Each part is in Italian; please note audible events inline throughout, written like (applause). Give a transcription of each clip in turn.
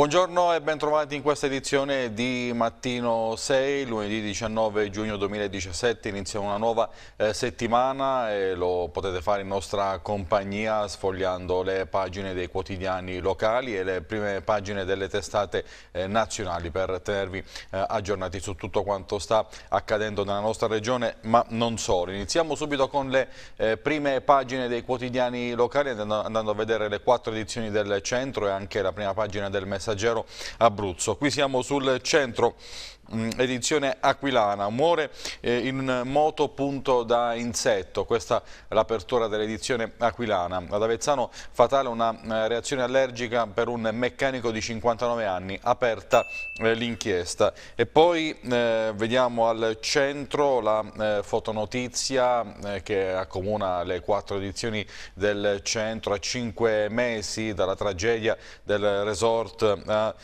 Buongiorno e bentrovati in questa edizione di Mattino 6, lunedì 19 giugno 2017, inizia una nuova eh, settimana e lo potete fare in nostra compagnia sfogliando le pagine dei quotidiani locali e le prime pagine delle testate eh, nazionali per tenervi eh, aggiornati su tutto quanto sta accadendo nella nostra regione, ma non solo. Iniziamo subito con le eh, prime pagine dei quotidiani locali andando, andando a vedere le quattro edizioni del centro e anche la prima pagina del messaggio passeggero Abruzzo. Qui siamo sul centro Mm, edizione aquilana, muore eh, in moto punto da insetto, questa è l'apertura dell'edizione aquilana. Ad Avezzano fatale una eh, reazione allergica per un meccanico di 59 anni, aperta eh, l'inchiesta. E poi eh, vediamo al centro la eh, fotonotizia eh, che accomuna le quattro edizioni del centro a cinque mesi dalla tragedia del resort a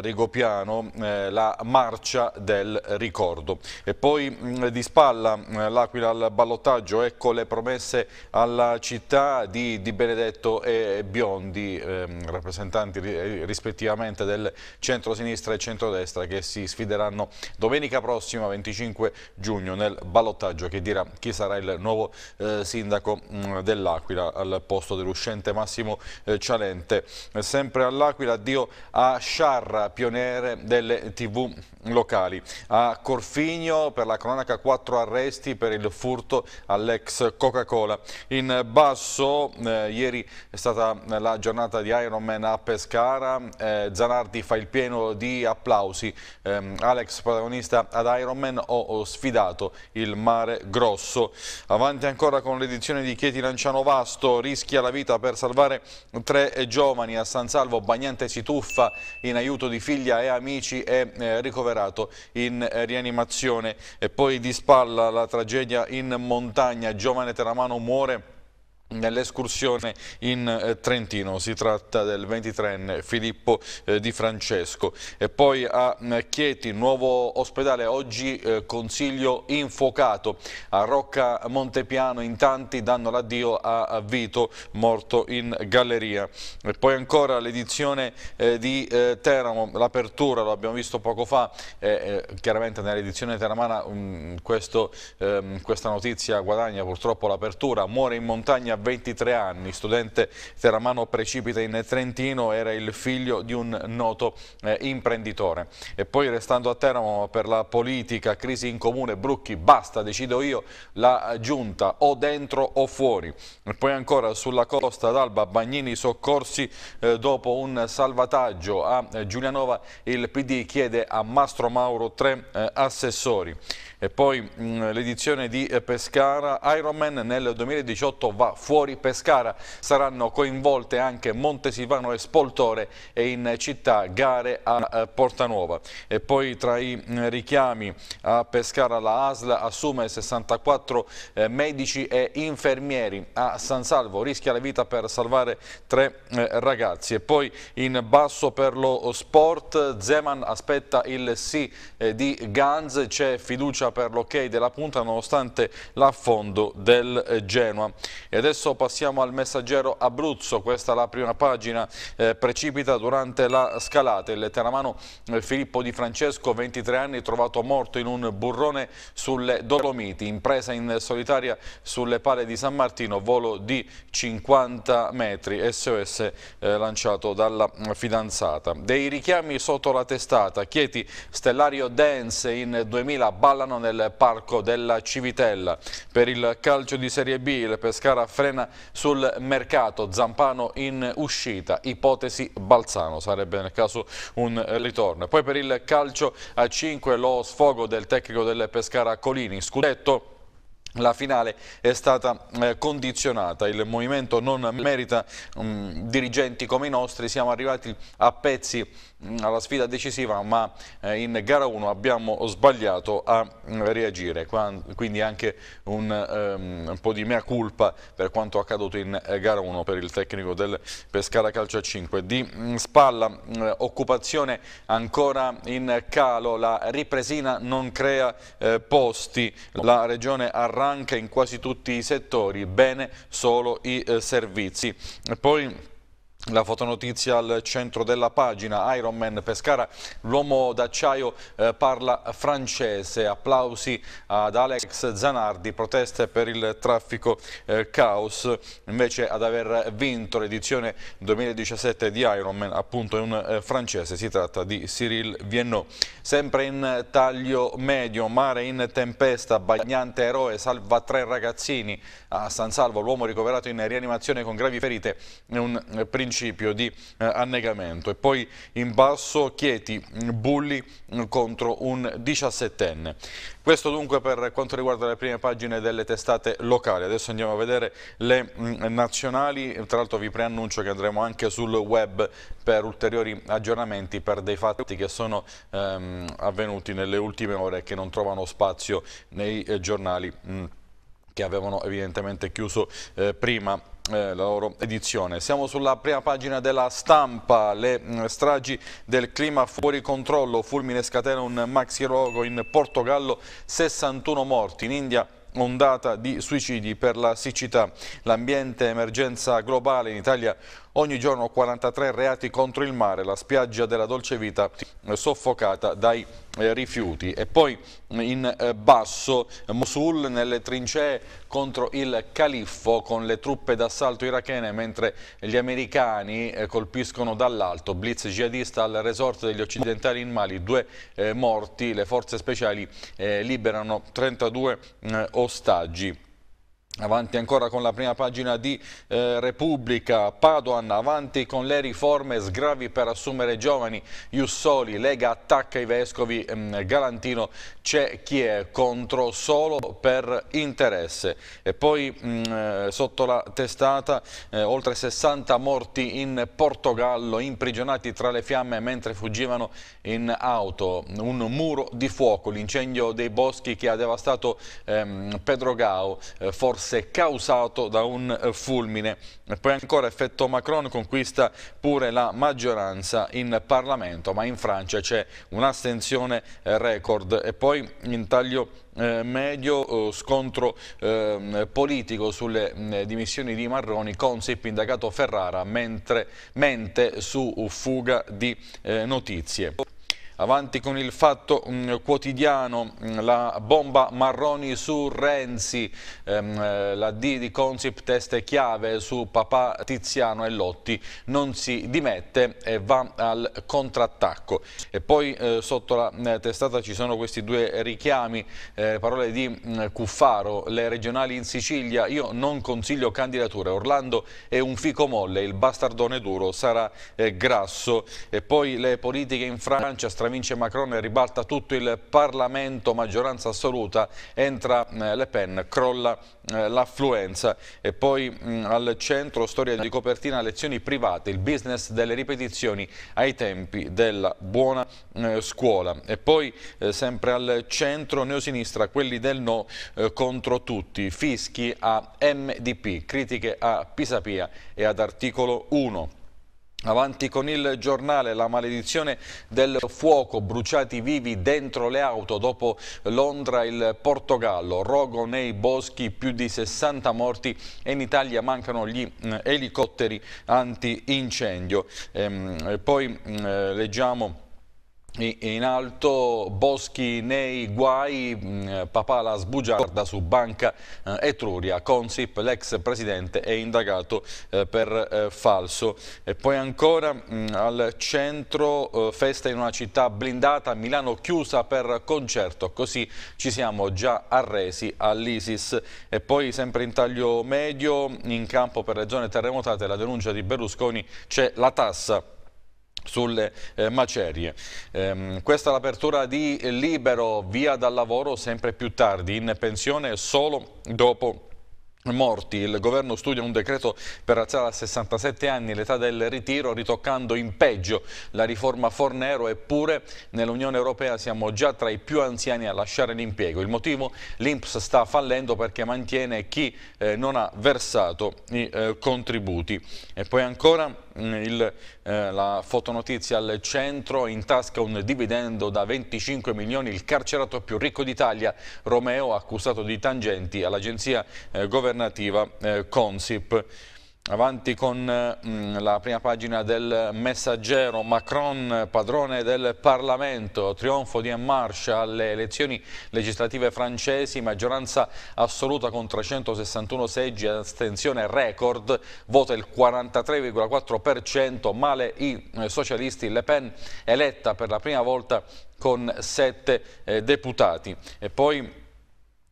Rigopiano, la marcia del ricordo. E poi di spalla l'Aquila al ballottaggio, ecco le promesse alla città di, di Benedetto e Biondi, ehm, rappresentanti eh, rispettivamente del centro-sinistra e centro-destra che si sfideranno domenica prossima 25 giugno nel ballottaggio che dirà chi sarà il nuovo eh, sindaco dell'Aquila al posto dell'uscente Massimo eh, Cialente. Sempre all'Aquila addio a Sciarra, pioniere delle tv locali locali. A Corfigno per la cronaca quattro arresti per il furto all'ex Coca-Cola. In basso eh, ieri è stata la giornata di Ironman a Pescara, eh, Zanardi fa il pieno di applausi, eh, Alex protagonista ad Ironman ho, ho sfidato il mare grosso. Avanti ancora con l'edizione di Chieti Lanciano Vasto, rischia la vita per salvare tre giovani a San Salvo, Bagnante si tuffa in aiuto di figlia e amici e eh, ricoverato portato in eh, rianimazione. E poi di spalla la tragedia in montagna, giovane Teramano muore nell'escursione in eh, Trentino, si tratta del 23enne Filippo eh, Di Francesco e poi a mm, Chieti, nuovo ospedale, oggi eh, consiglio infuocato a Rocca Montepiano, in tanti danno l'addio a Vito morto in galleria e poi ancora l'edizione di Teramo, l'apertura lo abbiamo visto poco fa, chiaramente nell'edizione teramana mm, questo, ehm, questa notizia guadagna purtroppo l'apertura, muore in montagna 23 anni, studente teramano precipita in Trentino, era il figlio di un noto eh, imprenditore. E poi restando a Teramo per la politica, crisi in comune, Brucchi, basta, decido io, la giunta, o dentro o fuori. E poi ancora sulla costa d'Alba, Bagnini soccorsi eh, dopo un salvataggio a eh, Giulianova, il PD chiede a Mastro Mauro tre eh, assessori. E poi mm, l'edizione di eh, Pescara, Ironman nel 2018 va fuori fuori Pescara. Saranno coinvolte anche Montesivano e Spoltore e in città gare a eh, Portanuova. E poi tra i mm, richiami a Pescara la ASL assume 64 eh, medici e infermieri a San Salvo, rischia la vita per salvare tre eh, ragazzi. E poi in basso per lo sport Zeman aspetta il sì di Ganz, c'è fiducia per l'ok della punta nonostante l'affondo del Genoa. E adesso Adesso passiamo al messaggero Abruzzo, questa è la prima pagina, eh, precipita durante la scalata. Il teramano eh, Filippo Di Francesco, 23 anni, trovato morto in un burrone sulle Dolomiti, impresa in solitaria sulle pale di San Martino, volo di 50 metri, SOS eh, lanciato dalla fidanzata. Dei richiami sotto la testata, Chieti, Stellario Dance in 2000 ballano nel parco della Civitella. Per il calcio di Serie B il Pescara frena sul mercato, Zampano in uscita, ipotesi Balzano, sarebbe nel caso un ritorno. Poi per il calcio a 5 lo sfogo del tecnico del Pescara Colini, Scudetto. La finale è stata eh, condizionata, il movimento non merita um, dirigenti come i nostri, siamo arrivati a pezzi Mm, alla sfida decisiva ma eh, in gara 1 abbiamo sbagliato a mm, reagire quindi anche un, um, un, po' di mea culpa per quanto accaduto in eh, gara 1 per il tecnico del Pescara Calcio a 5 di mm, Spalla occupazione ancora in calo la ripresina non crea eh, posti la regione arranca in quasi tutti i settori bene solo i eh, servizi Poi, la fotonotizia al centro della pagina, Ironman Pescara, l'uomo d'acciaio eh, parla francese, applausi ad Alex Zanardi, proteste per il traffico eh, caos, invece ad aver vinto l'edizione 2017 di Ironman, appunto in eh, francese, si tratta di Cyril Viennot. Sempre in taglio medio, mare in tempesta, bagnante eroe, salva tre ragazzini a San Salvo, l'uomo ricoverato in rianimazione con gravi ferite, è un eh, principale principio di eh, annegamento. E poi in basso Chieti, mm, Bulli mm, contro un 17enne. Questo dunque per quanto riguarda le prime pagine delle testate locali. Adesso andiamo a vedere le mm, nazionali, tra l'altro vi preannuncio che andremo anche sul web per ulteriori aggiornamenti per dei fatti che sono ehm, avvenuti nelle ultime ore e che non trovano spazio nei eh, giornali. Mh, che avevano evidentemente chiuso eh, prima eh, la loro edizione. Siamo sulla prima pagina della stampa, le mm, stragi del clima fuori controllo, fulmine scatena un maxi rogo in Portogallo, 61 morti, in India ondata di suicidi per la siccità, l'ambiente emergenza globale in Italia ogni giorno 43 reati contro il mare, la spiaggia della Dolce Vita soffocata dai eh, rifiuti. E poi eh, in eh, basso Mosul nelle trincee contro il califfo con le truppe d'assalto irachene mentre gli americani colpiscono dall'alto. Blitz jihadista al resort degli occidentali in Mali, due morti, le forze speciali liberano 32 ostaggi. Avanti ancora con la prima pagina di eh, Repubblica, Padoan, avanti con le riforme, sgravi per assumere giovani, Jussoli, Lega attacca i vescovi, mh, ehm, Galantino c'è chi è contro solo per interesse. E poi mh, mm, eh, sotto la testata eh, oltre 60 morti in Portogallo, imprigionati tra le fiamme mentre fuggivano in auto, un muro di fuoco, l'incendio dei boschi che ha devastato ehm, Gao, eh, forse forse causato da un eh, fulmine. poi ancora effetto Macron conquista pure la maggioranza in Parlamento, ma in Francia c'è un'astensione eh, record. E poi in taglio eh, medio scontro ehm, politico sulle dimissioni di Marroni, Consip, indagato Ferrara, mentre mente su fuga di notizie. Avanti con il fatto mm, quotidiano, mm, la bomba Marroni su Renzi, ehm, eh, la D di Consip teste chiave su papà Tiziano e Lotti, non si dimette e va al contrattacco. E poi eh, sotto la eh, testata ci sono questi due richiami, eh, parole di mm, Cuffaro, le regionali in Sicilia, io non consiglio candidature, Orlando è un fico molle, il bastardone duro sarà eh, grasso. E poi le politiche in Francia, straniere vince Macron e ribalta tutto il Parlamento, maggioranza assoluta, entra eh, Le Pen, crolla eh, l'affluenza e poi mm, al centro storia di copertina lezioni private, il business delle ripetizioni ai tempi della buona eh, scuola e poi sempre al centro neosinistra quelli del no contro tutti, fischi a MDP, critiche a Pisapia e ad articolo 1. Avanti con il giornale, la maledizione del fuoco, bruciati vivi dentro le auto dopo Londra il Portogallo, rogo nei boschi, più di 60 morti e in Italia mancano gli eh, elicotteri antincendio. Ehm, poi mm, eh, leggiamo... In alto Boschi nei guai, mm, Papala sbugiarda su Banca eh, Etruria, Consip, l'ex presidente è indagato eh, per eh, falso. E poi ancora mm, al centro festa in una città blindata, Milano chiusa per concerto, così ci siamo già arresi all'Isis. E poi sempre in taglio medio, in campo per le zone terremotate, la denuncia di Berlusconi c'è la tassa sulle eh, macerie. Ehm, questa è l'apertura di Libero, via dal lavoro sempre più tardi, in pensione solo dopo morti. Il governo studia un decreto per alzare a 67 anni l'età del ritiro, ritoccando in peggio la riforma Fornero, eppure nell'Unione Europea siamo già tra i più anziani a lasciare l'impiego. Il motivo? L'Inps sta fallendo perché mantiene chi eh, non ha versato i eh, contributi. E poi ancora... Mm, il, eh, la fotonotizia al centro, in tasca un dividendo da 25 milioni, il carcerato più ricco d'Italia, Romeo, accusato di tangenti all'agenzia eh, governativa governativa eh, Consip. Avanti con mh, eh, mm, la prima pagina del messaggero, Macron padrone del Parlamento, trionfo di En Marche alle elezioni legislative francesi, maggioranza assoluta con 361 seggi, astensione record, vota il 43,4%, male i eh, socialisti, Le Pen eletta per la prima volta con sette eh, deputati. E poi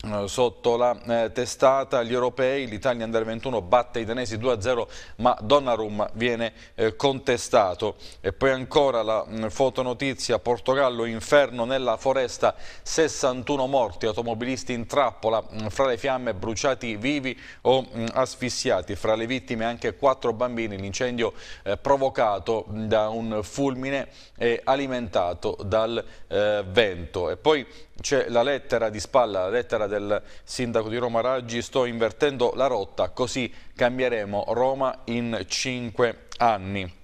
eh, sotto la eh, testata gli europei, l'Italia Under 21 batte i danesi 2-0 ma Donnarumma viene eh, contestato e poi ancora la mh, mm, fotonotizia Portogallo inferno nella foresta 61 morti, automobilisti in trappola mh, mm, fra le fiamme bruciati vivi o mh, mm, asfissiati, fra le vittime anche 4 bambini, l'incendio eh, provocato da un fulmine e alimentato dal eh, vento e poi c'è la lettera di spalla, la lettera del sindaco di Roma Raggi, sto invertendo la rotta, così cambieremo Roma in cinque anni.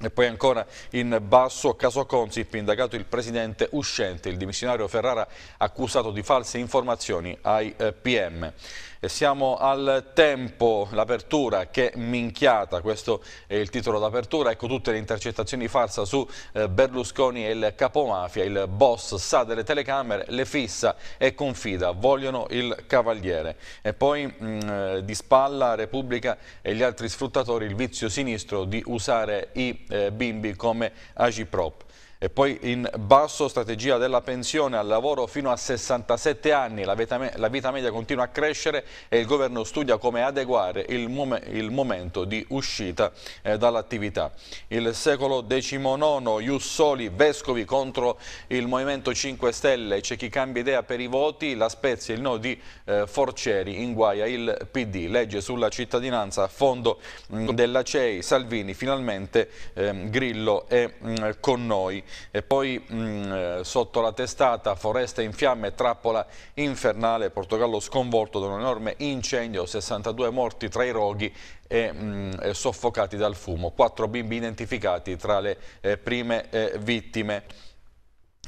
E poi ancora in basso caso Consip, indagato il presidente uscente, il dimissionario Ferrara accusato di false informazioni ai eh, PM. E siamo al tempo, l'apertura, che minchiata, questo è il titolo d'apertura, ecco tutte le intercettazioni farsa su eh, Berlusconi e il capomafia, il boss sa delle telecamere, le fissa e confida, vogliono il cavaliere. E poi mh, mm, eh, di spalla Repubblica e gli altri sfruttatori il vizio sinistro di usare i eh, bimbi come agiprop. E poi in basso strategia della pensione al lavoro fino a 67 anni, la vita, me la vita media continua a crescere e il governo studia come adeguare il, mom il momento di uscita eh, dall'attività. Il secolo XIX, Jussoli, Vescovi contro il Movimento 5 Stelle, c'è chi cambia idea per i voti, la Spezia, il no di eh, Forcieri, in guaia il PD, legge sulla cittadinanza a fondo mm, della CEI, Salvini, finalmente eh, Grillo è mh, mm, con noi. E poi mh, mm, eh, sotto la testata Foresta in fiamme, trappola infernale, Portogallo sconvolto da un enorme incendio, 62 morti tra i roghi e, mh, mm, e soffocati dal fumo, quattro bimbi identificati tra le eh, prime eh, vittime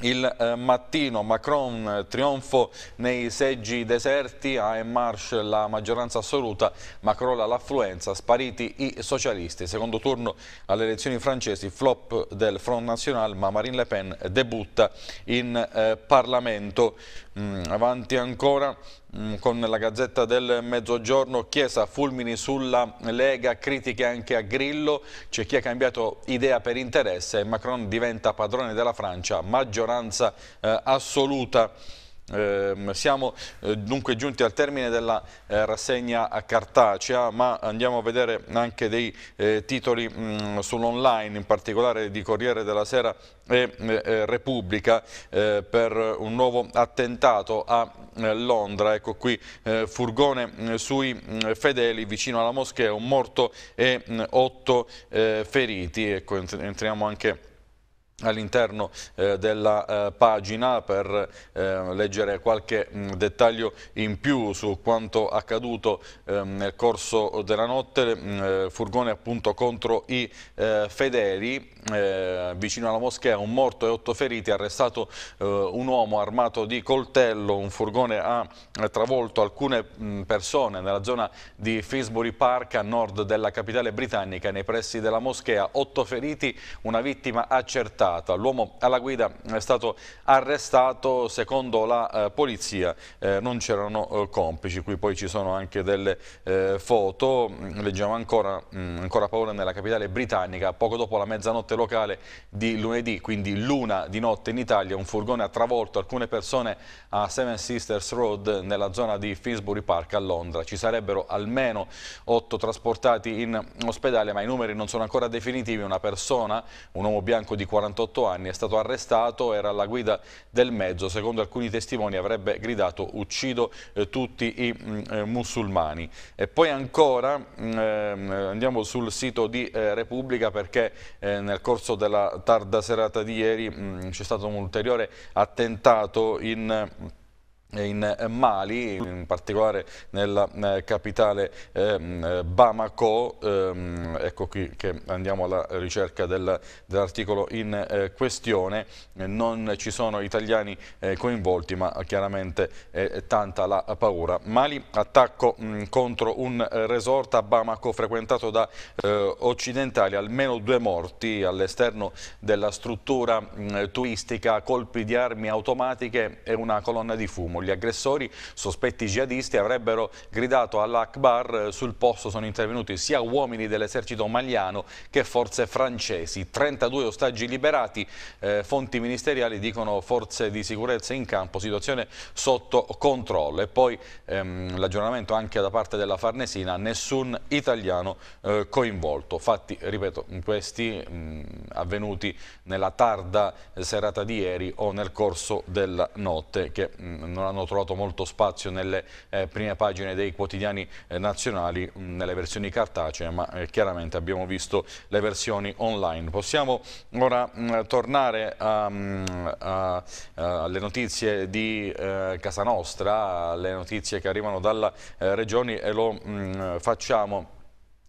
il eh, mattino Macron eh, trionfo nei seggi deserti, a En Marche la maggioranza assoluta ma crolla l'affluenza, spariti i socialisti. Secondo turno alle elezioni francesi, flop del Front National ma Marine Le Pen debutta in eh, Parlamento mh, mm, avanti ancora mh, mm, con la Gazzetta del Mezzogiorno, Chiesa, fulmini sulla Lega, critiche anche a Grillo, c'è chi ha cambiato idea per interesse, Macron diventa padrone della Francia, maggioranza eh, assoluta. Eh, siamo eh, dunque giunti al termine della eh, rassegna cartacea ma andiamo a vedere anche dei eh, titoli mm, sull'online in particolare di Corriere della Sera e eh, eh, Repubblica per un nuovo attentato a Londra ecco qui furgone mm, sui mm, fedeli vicino alla moschea un morto e otto feriti ecco entriamo anche all'interno eh, della eh, pagina per eh, leggere qualche mh, mm, dettaglio in più su quanto accaduto ehm, nel corso della notte, mh, mm, eh, furgone appunto contro i eh, fedeli eh, vicino alla moschea, un morto e otto feriti, arrestato un uomo armato di coltello, un furgone ha travolto alcune mh, mm, persone nella zona di Finsbury Park a nord della capitale britannica nei pressi della moschea, otto feriti, una vittima accertata puntata. L'uomo alla guida è stato arrestato, secondo la eh, polizia eh, non c'erano eh, complici, qui poi ci sono anche delle eh, foto, mm, leggiamo ancora, mh, mm, ancora paura nella capitale britannica, poco dopo la mezzanotte locale di lunedì, quindi l'una di notte in Italia, un furgone ha travolto alcune persone a Seven Sisters Road nella zona di Finsbury Park a Londra, ci sarebbero almeno otto trasportati in ospedale ma i numeri non sono ancora definitivi, una persona, un uomo bianco di 48 48 anni, è stato arrestato, era alla guida del mezzo, secondo alcuni testimoni avrebbe gridato uccido eh, tutti i mh, mm, eh, musulmani. E poi ancora mh, mm, ehm, andiamo sul sito di eh, Repubblica perché eh, nel corso della tarda serata di ieri mm, c'è stato un ulteriore attentato in... Eh, in eh, Mali, in particolare nella eh, capitale mm, Bamako, ehm, ecco qui che andiamo alla ricerca dell'articolo in questione, non ci sono italiani coinvolti ma chiaramente è tanta la paura. Mali, attacco mm, contro un resort a Bamako frequentato da occidentali, almeno due morti all'esterno della struttura mm, turistica, colpi di armi automatiche e una colonna di fumo. Gli aggressori, sospetti jihadisti, avrebbero gridato all'Akbar. Eh, sul posto sono intervenuti sia uomini dell'esercito maliano che forze francesi. 32 ostaggi liberati, eh, fonti ministeriali dicono forze di sicurezza in campo, situazione sotto controllo. E poi ehm, l'aggiornamento anche da parte della Farnesina, nessun italiano eh, coinvolto. Fatti, ripeto, questi mh, mm, avvenuti nella tarda eh, serata di ieri o nel corso della notte che mh, mm, non hanno hanno trovato molto spazio nelle eh, prime pagine dei quotidiani eh, nazionali, mh, mm, nelle versioni cartacee, ma eh, chiaramente abbiamo visto le versioni online. Possiamo ora mh, mm, tornare mm, alle notizie di eh, Casa Nostra, alle notizie che arrivano dalla eh, Regione e lo mh, facciamo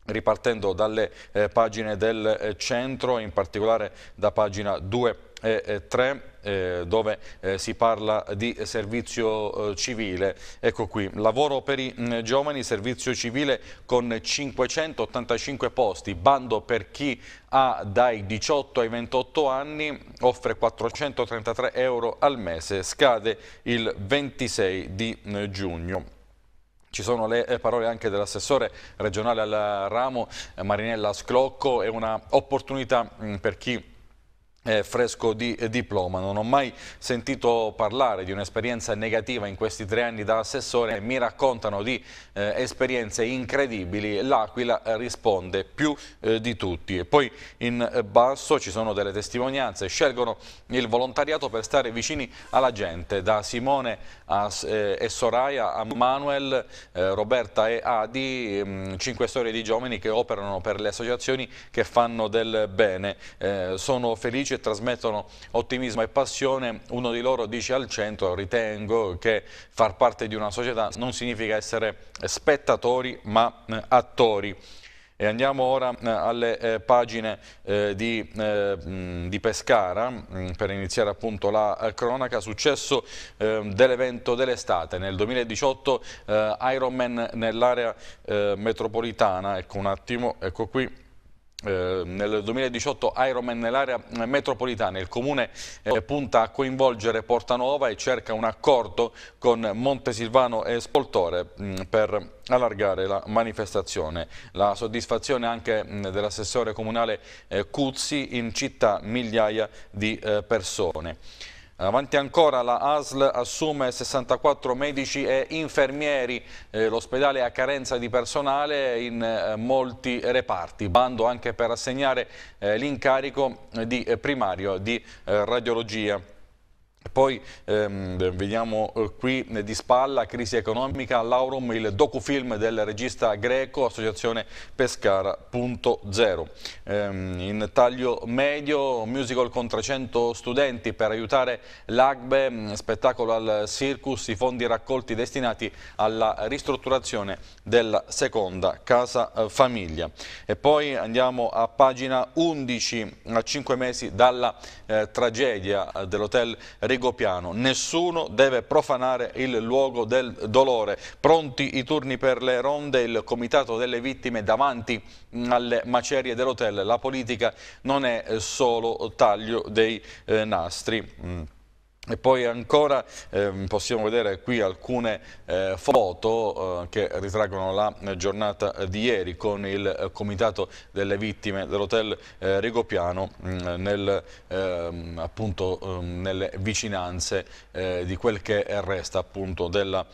ripartendo dalle eh, pagine del centro, in particolare da pagina 2 3 eh, dove eh, si parla di servizio eh, civile. Ecco qui, lavoro per i mm, giovani, servizio civile con 585 posti, bando per chi ha dai 18 ai 28 anni, offre 433 euro al mese, scade il 26 di mm, giugno. Ci sono le parole anche dell'assessore regionale al ramo Marinella Sclocco, è un'opportunità mm, per chi eh, fresco di diploma. Non ho mai sentito parlare di un'esperienza negativa in questi tre anni da assessore. Mi raccontano di eh, esperienze incredibili. L'Aquila eh, risponde più eh, di tutti. E poi in basso ci sono delle testimonianze. Scelgono il volontariato per stare vicini alla gente. Da Simone a, eh, e Soraya a Manuel, Roberta e Adi, mh, mm, cinque storie di giovani che operano per le associazioni che fanno del bene. sono felici e trasmettono ottimismo e passione. Uno di loro dice al centro, ritengo che far parte di una società non significa essere spettatori ma eh, attori. E andiamo ora eh, alle eh, pagine di, di, Pescara per iniziare appunto la cronaca. Successo ehm, dell'evento dell'estate. Nel 2018 Ironman nell'area metropolitana, ecco un attimo, ecco qui eh, nel 2018 Ironman nell'area metropolitana. Il Comune eh, punta a coinvolgere Portanova e cerca un accordo con Montesilvano e Spoltore mh, mm, per allargare la manifestazione. La soddisfazione anche mm, dell'assessore comunale eh, Cuzzi in città migliaia di eh, persone. Eh, Avanti ancora la ASL assume 64 medici e infermieri, eh, l'ospedale ha carenza di personale in eh, molti reparti, bando anche per assegnare eh, l'incarico eh, di eh, primario di radiologia. Poi ehm, vediamo eh, qui eh, di spalla, crisi economica, l'Aurum, il docufilm del regista greco, associazione Pescara.0. Ehm, in taglio medio, musical con 300 studenti per aiutare l'AGBE, mm, spettacolo al circus, i fondi raccolti destinati alla ristrutturazione della seconda casa eh, famiglia. E poi andiamo a pagina 11, a 5 mesi dalla eh, tragedia dell'hotel Reggiano Rigopiano. Nessuno deve profanare il luogo del dolore. Pronti i turni per le ronde, il comitato delle vittime davanti alle macerie dell'hotel. La politica non è eh, solo taglio dei eh, nastri. Mm. E poi ancora eh, possiamo vedere qui alcune eh, foto eh, che ritraggono la giornata di ieri con il eh, comitato delle vittime dell'hotel eh, Rigopiano mh, mm, nel, ehm, appunto, ehm, nelle vicinanze eh, di quel che resta appunto, della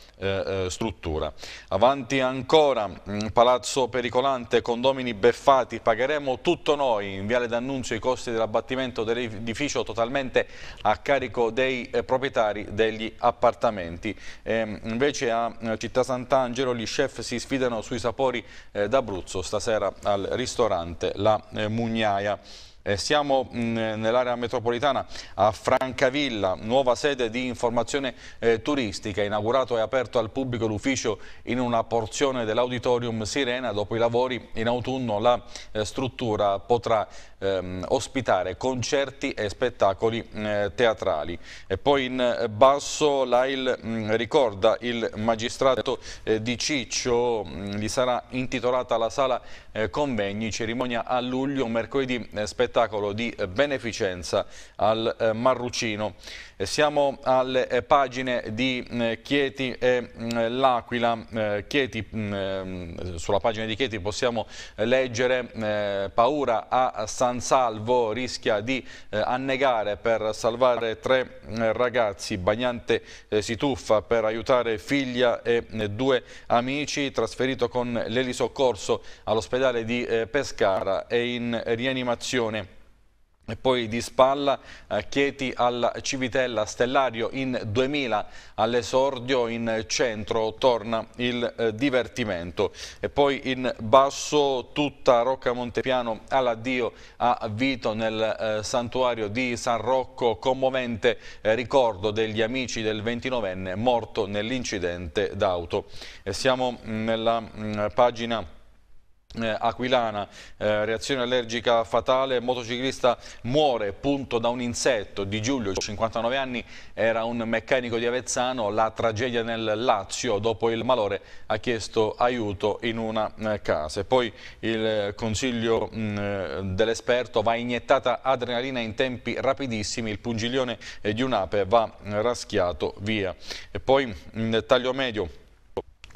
struttura. Avanti ancora, mm, palazzo pericolante, condomini beffati, pagheremo tutto noi in Viale D'Annunzio i costi dell'abbattimento dell'edificio totalmente a carico dei dei eh, proprietari degli appartamenti. Ehm, invece a eh, Città Sant'Angelo gli chef si sfidano sui sapori eh, d'Abruzzo stasera al ristorante La Mugnaia. Siamo mm, nell'area metropolitana a Francavilla, nuova sede di informazione eh, turistica. Inaugurato e aperto al pubblico l'ufficio in una porzione dell'auditorium Sirena. Dopo i lavori in autunno la eh, struttura potrà ehm, ospitare concerti e spettacoli eh, teatrali. E poi in basso l'AIL mm, ricorda il magistrato eh, di Ciccio, mh, mm, gli sarà intitolata la sala eh, convegni, cerimonia a luglio, mercoledì eh, spettacolo di beneficenza al eh, Marrucino. Siamo alle eh, pagine di Chieti e L'Aquila. Chieti, mh, ehm, sulla pagina di Chieti possiamo leggere paura a San Salvo rischia di eh, annegare per salvare tre eh, ragazzi. Bagnante eh, si tuffa per aiutare figlia e eh, due amici, trasferito con l'elisoccorso all'ospedale di Pescara e in rianimazione e poi di spalla eh, Chieti alla Civitella, Stellario in 2000 all'esordio in centro torna il eh, divertimento e poi in basso tutta Rocca Montepiano all'addio a Vito nel eh, santuario di San Rocco commovente ricordo degli amici del 29enne morto nell'incidente d'auto. Siamo mm, nella mm, pagina eh, aquilana, eh, reazione allergica fatale, motociclista muore punto da un insetto di Giulio, 59 anni, era un meccanico di Avezzano, la tragedia nel Lazio, dopo il malore ha chiesto aiuto in una eh, casa. E poi il consiglio mm, eh, dell'esperto va iniettata adrenalina in tempi rapidissimi, il pungiglione eh, di un'ape va mm, raschiato via. E poi in mm, dettaglio medio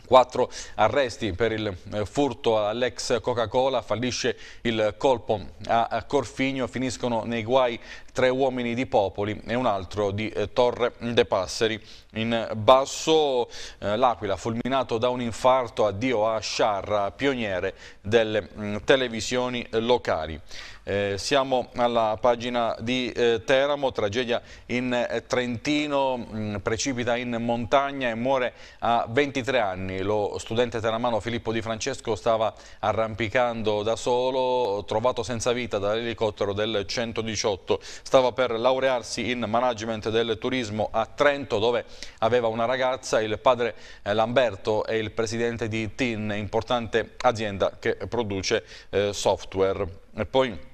Quattro arresti per il eh, furto all'ex Coca-Cola, fallisce il colpo a Corfigno, finiscono nei guai tre uomini di Popoli e un altro di eh, Torre De Passeri. In basso eh, l'Aquila fulminato da un infarto, addio a Sciarra, pioniere delle mm, televisioni locali. Eh, siamo alla pagina di eh, Teramo, tragedia in eh, Trentino, mh, mm, precipita in montagna e muore a 23 anni. Lo studente teramano Filippo Di Francesco stava arrampicando da solo, trovato senza vita dall'elicottero del 118. Stava per laurearsi in management del turismo a Trento dove aveva una ragazza. Il padre eh, Lamberto è il presidente di TIN, importante azienda che produce eh, software. E poi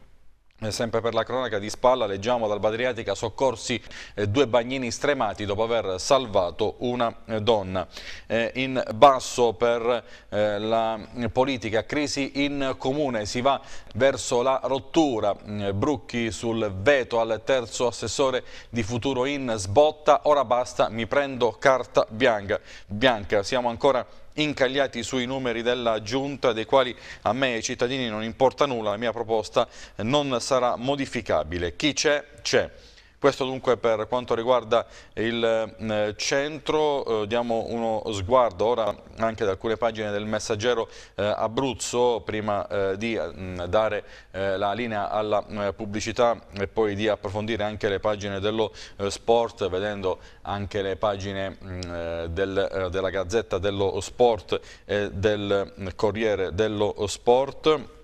eh, sempre per la cronaca di spalla leggiamo dal Badriatica soccorsi eh, due bagnini stremati dopo aver salvato una eh, donna. in basso per la mm, politica crisi in comune si va verso la rottura. Mm, Brucchi sul veto al terzo assessore di futuro in sbotta. Ora basta mi prendo carta bianca. bianca. Siamo ancora incagliati sui numeri della giunta dei quali a me e ai cittadini non importa nulla, la mia proposta non sarà modificabile. Chi c'è, c'è. Questo dunque per quanto riguarda il eh, centro, eh, diamo uno sguardo ora anche ad alcune pagine del messaggero eh, Abruzzo prima di mm, dare la linea alla pubblicità e poi di approfondire anche le pagine dello sport vedendo anche le pagine mm, del, della Gazzetta dello Sport e del mm, Corriere dello Sport.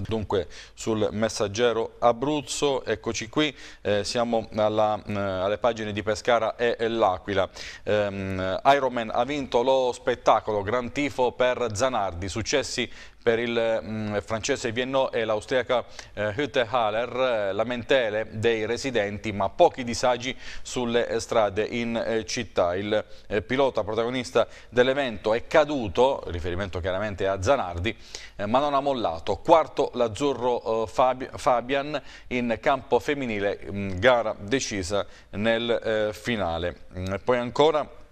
Dunque sul messaggero Abruzzo, eccoci qui, eh, siamo alla, mh, mm, alle pagine di Pescara e, e L'Aquila. Ehm, Ironman ha vinto lo spettacolo, gran tifo per Zanardi, successi per il mh, mm, francese Viennot e l'austriaca eh, Hütte-Haller, eh, lamentele dei residenti ma pochi disagi sulle eh, strade in eh, città. Il eh, pilota protagonista dell'evento è caduto, riferimento chiaramente a Zanardi, eh, ma non ha mollato. Quarto l'azzurro Fab Fabian in campo femminile, mh, mm, gara decisa nel finale. Mh, mm, poi ancora...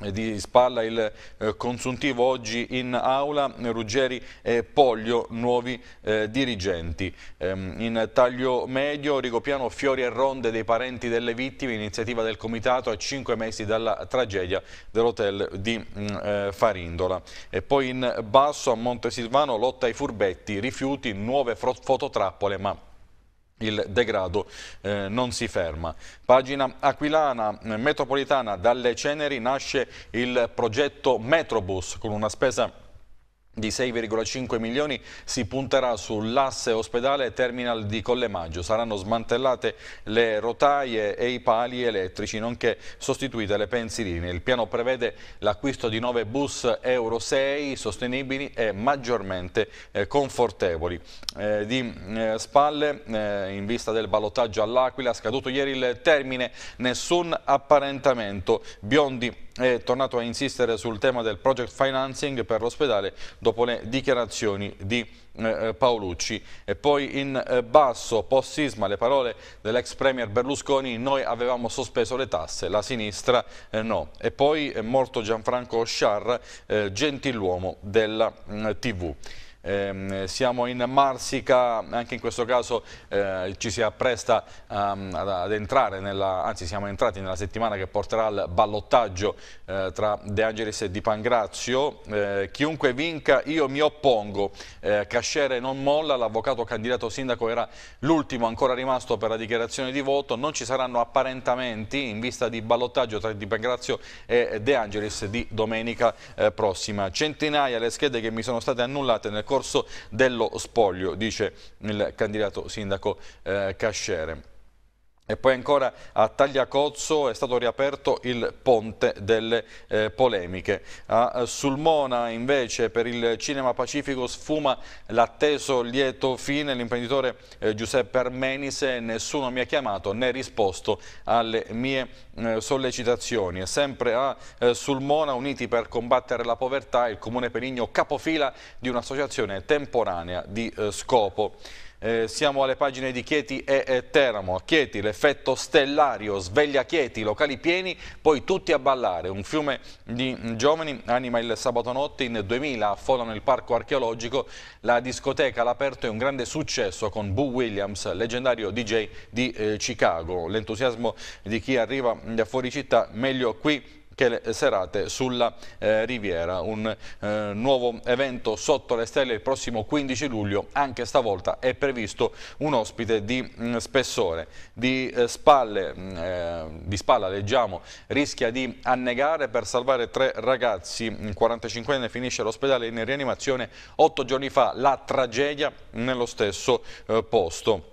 Eh, di spalla il eh, consuntivo oggi in aula eh, Ruggeri e Poglio, nuovi eh, dirigenti. Ehm, in taglio medio Rigopiano fiori e ronde dei parenti delle vittime, iniziativa del comitato a cinque mesi dalla tragedia dell'hotel di mm, eh, Farindola. E poi in basso a Monte Silvano lotta ai furbetti, rifiuti, nuove fototrappole ma il degrado eh, non si ferma. Pagina aquilana, metropolitana, dalle ceneri nasce il progetto Metrobus con una spesa di 6,5 milioni si punterà sull'asse ospedale e terminal di Collemaggio. Saranno smantellate le rotaie e i pali elettrici, nonché sostituite le pensiline. Il piano prevede l'acquisto di 9 bus Euro 6 sostenibili e maggiormente eh, confortevoli. Eh, di eh, spalle, eh, in vista del ballottaggio all'Aquila, scaduto ieri il termine, nessun apparentamento. Biondi è tornato a insistere sul tema del project financing per l'ospedale dopo le dichiarazioni di eh, eh, Paolucci e poi in eh, basso post sisma le parole dell'ex premier Berlusconi noi avevamo sospeso le tasse la sinistra no e poi è morto Gianfranco Sciar gentiluomo della mm, TV eh, siamo in Marsica, anche in questo caso eh, ci si appresta um, ad, ad, entrare, nella, anzi siamo entrati nella settimana che porterà al ballottaggio eh, tra De Angelis e Di Pangrazio. Eh, chiunque vinca io mi oppongo, Cascere eh, non molla, l'avvocato candidato sindaco era l'ultimo ancora rimasto per la dichiarazione di voto, non ci saranno apparentamenti in vista di ballottaggio tra Di Pangrazio e De Angelis di domenica eh, prossima. Centinaia le schede che mi sono state annullate nel corso dello spoglio, dice il candidato sindaco eh, Cascere. E poi ancora a Tagliacozzo è stato riaperto il ponte delle eh, polemiche. A eh, Sulmona invece per il Cinema Pacifico sfuma l'atteso lieto fine. L'imprenditore eh, Giuseppe Armenise nessuno mi ha chiamato né risposto alle mie eh, sollecitazioni. E sempre a eh, Sulmona uniti per combattere la povertà il Comune Perigno capofila di un'associazione temporanea di eh, scopo. Eh, siamo alle pagine di Chieti e, e eh, Teramo. A Chieti l'effetto stellario sveglia Chieti, locali pieni, poi tutti a ballare. Un fiume di giovani anima il sabato notte in 2000, affollano il parco archeologico, la discoteca all'aperto è un grande successo con Boo Williams, leggendario DJ di eh, Chicago. L'entusiasmo di chi arriva da fuori città, meglio qui che le serate sulla eh, Riviera. Un eh, nuovo evento sotto le stelle il prossimo 15 luglio, anche stavolta è previsto un ospite di mh, mm, spessore. Di, eh, spalle, mm, eh, di spalla leggiamo, rischia di annegare per salvare tre ragazzi, un 45enne finisce all'ospedale in rianimazione otto giorni fa, la tragedia nello stesso eh, posto.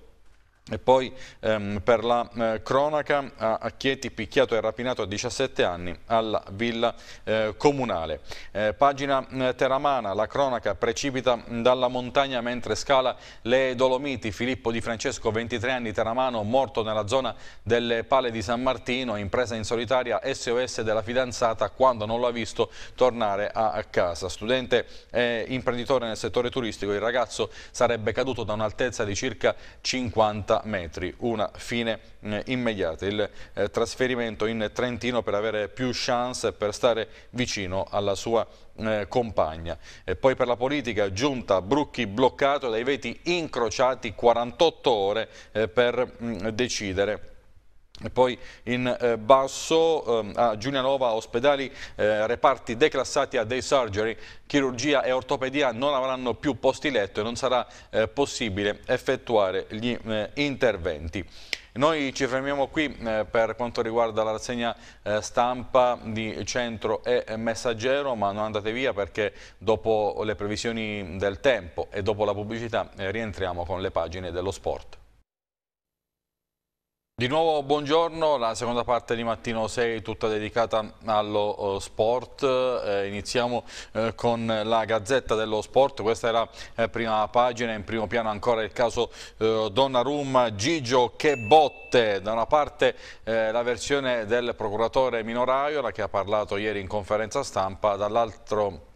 E poi ehm, per la eh, cronaca a, Chieti picchiato e rapinato a 17 anni alla villa eh, comunale. Eh, pagina eh, Teramana, la cronaca precipita dalla montagna mentre scala le Dolomiti. Filippo Di Francesco, 23 anni, Teramano, morto nella zona delle Pale di San Martino, impresa in solitaria SOS della fidanzata quando non l'ha visto tornare a, a casa. Studente e imprenditore nel settore turistico, il ragazzo sarebbe caduto da un'altezza di circa 50 80 metri, una fine eh, immediata. Il eh, trasferimento in Trentino per avere più chance per stare vicino alla sua eh, compagna. E poi per la politica giunta Brucchi bloccato dai veti incrociati 48 ore eh, per mh, mm, decidere e poi in eh, basso ehm, a Giulianova ospedali eh, reparti declassati a day surgery, chirurgia e ortopedia non avranno più posti letto e non sarà eh, possibile effettuare gli interventi. Noi ci fermiamo qui per quanto riguarda la rassegna stampa di Centro e Messaggero, ma non andate via perché dopo le previsioni del tempo e dopo la pubblicità rientriamo con le pagine dello sport. Di nuovo buongiorno, la seconda parte di Mattino 6 tutta dedicata allo eh, sport, eh, iniziamo eh, con la Gazzetta dello Sport, questa era eh, prima pagina, in primo piano ancora il caso eh, Donnarumma, Gigio che botte, da una parte eh, la versione del procuratore Minoraiola che ha parlato ieri in conferenza stampa, dall'altro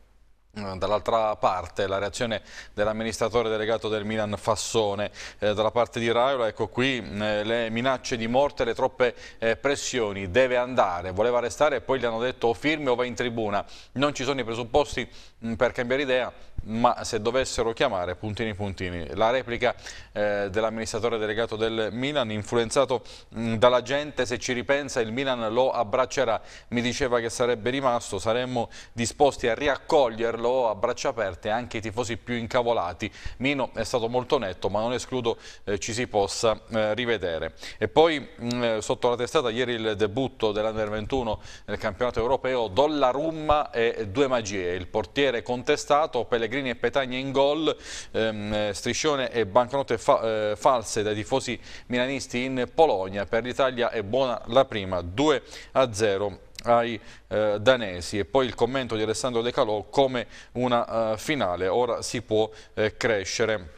eh, dall'altra parte la reazione dell'amministratore delegato del Milan Fassone, eh, dalla parte di Raiola, ecco qui mm, eh, le minacce di morte, le troppe eh, pressioni, deve andare, voleva restare e poi gli hanno detto o firme o va in tribuna, non ci sono i presupposti mh, mm, per cambiare idea, ma se dovessero chiamare puntini puntini. La replica eh, dell'amministratore delegato del Milan, influenzato mh, mm, dalla gente, se ci ripensa il Milan lo abbraccerà, mi diceva che sarebbe rimasto, saremmo disposti a riaccoglierlo a braccia aperte anche i tifosi più incavolati. Mino è stato molto netto, ma non escludo eh, ci si possa eh, rivedere. E poi mh, mm, eh, sotto la testata ieri il debutto dell'Under 21 nel campionato europeo, Dollarumma e Due Magie, il portiere contestato, Pellegrini Pellegrini e Petagna in gol, ehm, eh, striscione e banconote fa, eh, false dai tifosi milanisti in Polonia, per l'Italia è buona la prima, 2 a 0 ai eh, danesi e poi il commento di Alessandro De Calò come una uh, finale, ora si può eh, crescere.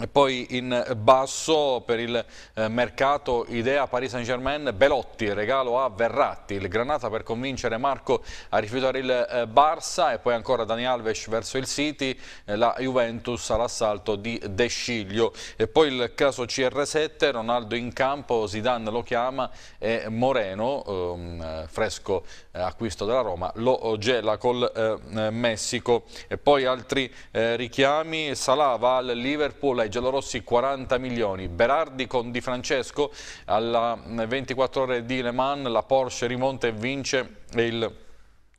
E poi in basso per il eh, mercato idea Paris Saint Germain, Belotti, regalo a Verratti, il Granata per convincere Marco a rifiutare il eh, Barça e poi ancora Dani Alves verso il City, eh, la Juventus all'assalto di De Sciglio. E poi il caso CR7, Ronaldo in campo, Zidane lo chiama e Moreno, ehm, fresco acquisto della Roma, lo gela col Messico. E poi altri richiami, Salah va al Liverpool i giallorossi 40 milioni. Berardi con Di Francesco alla 24 ore di Le Mans, la Porsche rimonta e vince il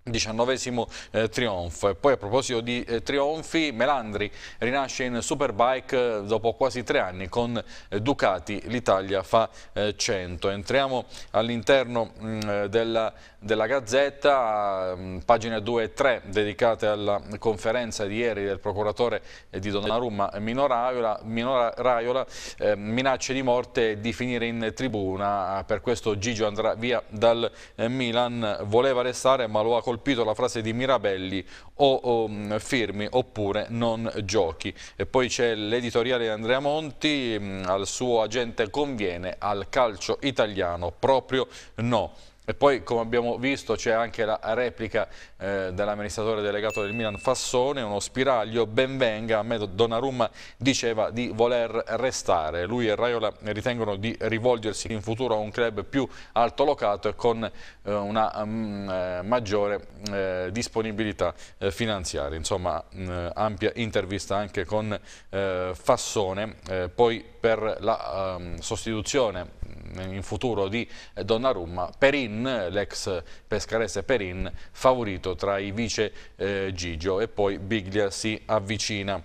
diciannovesimo eh, trionfo e poi a proposito di eh, trionfi Melandri rinasce in Superbike eh, dopo quasi tre anni con eh, Ducati l'Italia fa 100 eh, entriamo all'interno mm, eh, della della Gazzetta, mm, pagine 2 e 3 dedicate alla conferenza di ieri del procuratore di Donnarumma Minoraiola, Minoraiola eh, minacce di morte e di finire in tribuna, per questo Gigio andrà via dal eh, Milan, voleva restare ma lo ha colpito la frase di Mirabelli o, o mm, firmi oppure non giochi. E poi c'è l'editoriale di Andrea Monti, mm, al suo agente conviene, al calcio italiano proprio no. E poi come abbiamo visto c'è anche la replica eh, dell'amministratore delegato del Milan Fassone, uno spiraglio, benvenga, a me Donnarumma diceva di voler restare, lui e Raiola ritengono di rivolgersi in futuro a un club più alto locato e con eh, una mh, mm, eh, maggiore eh, disponibilità eh, finanziaria, insomma mh, mm, ampia intervista anche con eh, Fassone, poi per la ehm, sostituzione in futuro di eh, Donnarumma, Perin, l'ex pescarese Perin, favorito tra i vice eh, Gigio e poi Biglia si avvicina.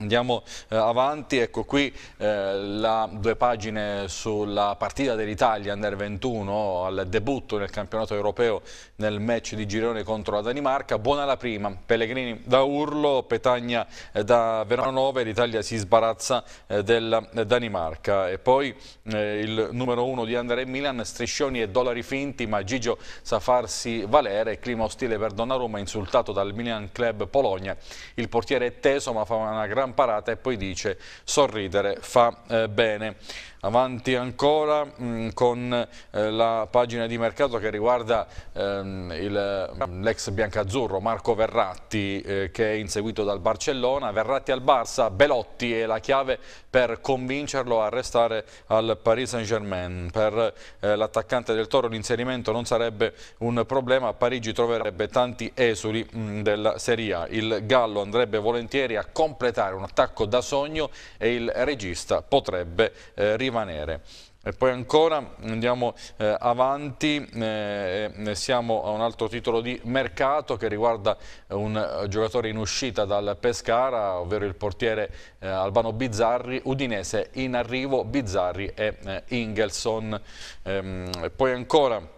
Andiamo eh, avanti, ecco qui eh, la, due pagine sulla partita dell'Italia Under 21 al debutto nel campionato europeo nel match di girone contro la Danimarca. Buona la prima, Pellegrini da Urlo, Petagna eh, da Verona 9, l'Italia si sbarazza eh, della eh, Danimarca. E poi eh, il numero 1 di Under Milan, striscioni e dollari finti, ma Gigio sa farsi valere, clima ostile per Donnarumma, insultato dal Milan Club Polonia. Il portiere è teso ma fa una gran gran parata e poi dice sorridere fa eh, bene avanti ancora mh, mm, con eh, la pagina di mercato che riguarda ehm, l'ex biancazzurro Marco Verratti eh, che è inseguito dal Barcellona, Verratti al Barça, Belotti è la chiave per convincerlo a restare al Paris Saint Germain, per eh, l'attaccante del Toro l'inserimento non sarebbe un problema, a Parigi troverebbe tanti esuli mh, mm, della Serie A, il Gallo andrebbe volentieri a completare un attacco da sogno e il regista potrebbe eh, rimanere. E poi ancora andiamo eh, avanti, eh, siamo a un altro titolo di mercato che riguarda un eh, giocatore in uscita dal Pescara, ovvero il portiere eh, Albano Bizzarri, Udinese in arrivo, Bizzarri e eh, Ingelson. Ehm, poi ancora...